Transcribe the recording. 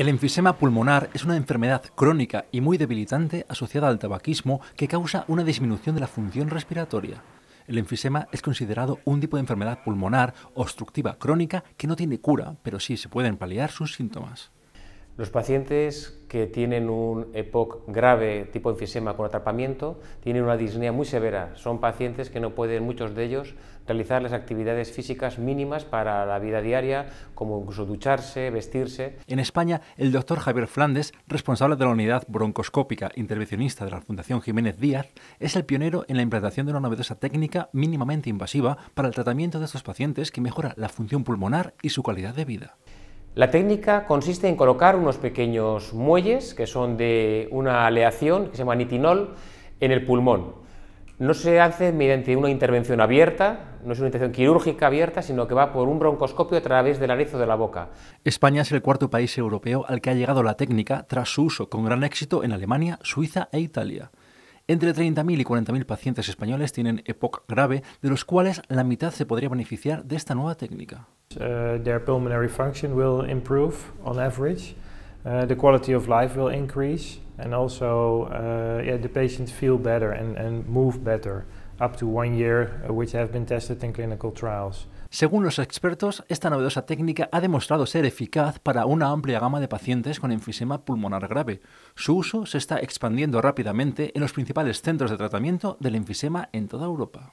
El enfisema pulmonar es una enfermedad crónica y muy debilitante asociada al tabaquismo que causa una disminución de la función respiratoria. El enfisema es considerado un tipo de enfermedad pulmonar obstructiva crónica que no tiene cura, pero sí se pueden paliar sus síntomas. Los pacientes que tienen un EPOC grave tipo enfisema con atrapamiento tienen una disnea muy severa. Son pacientes que no pueden, muchos de ellos, realizar las actividades físicas mínimas para la vida diaria, como incluso ducharse, vestirse. En España, el doctor Javier Flandes, responsable de la unidad broncoscópica intervencionista de la Fundación Jiménez Díaz, es el pionero en la implantación de una novedosa técnica mínimamente invasiva para el tratamiento de estos pacientes que mejora la función pulmonar y su calidad de vida. La técnica consiste en colocar unos pequeños muelles que son de una aleación que se llama nitinol en el pulmón. No se hace mediante una intervención abierta, no es una intervención quirúrgica abierta, sino que va por un broncoscopio a través del nariz de la boca. España es el cuarto país europeo al que ha llegado la técnica tras su uso con gran éxito en Alemania, Suiza e Italia. Entre 30.000 y 40.000 pacientes españoles tienen EPOC grave, de los cuales la mitad se podría beneficiar de esta nueva técnica. Uh, their pulmonary function will improve on average. Uh, the quality of life will increase and also uh, yeah, the patients feel better and, and move better up to one year, uh, which have been tested in clinical trials. Según los expertos, esta novedosa técnica ha demostrado ser eficaz para una amplia gama de pacientes con enfisema pulmonar grave. Su uso se está expandiendo rápidamente en los principales centros de tratamiento del enfisema en toda Europa.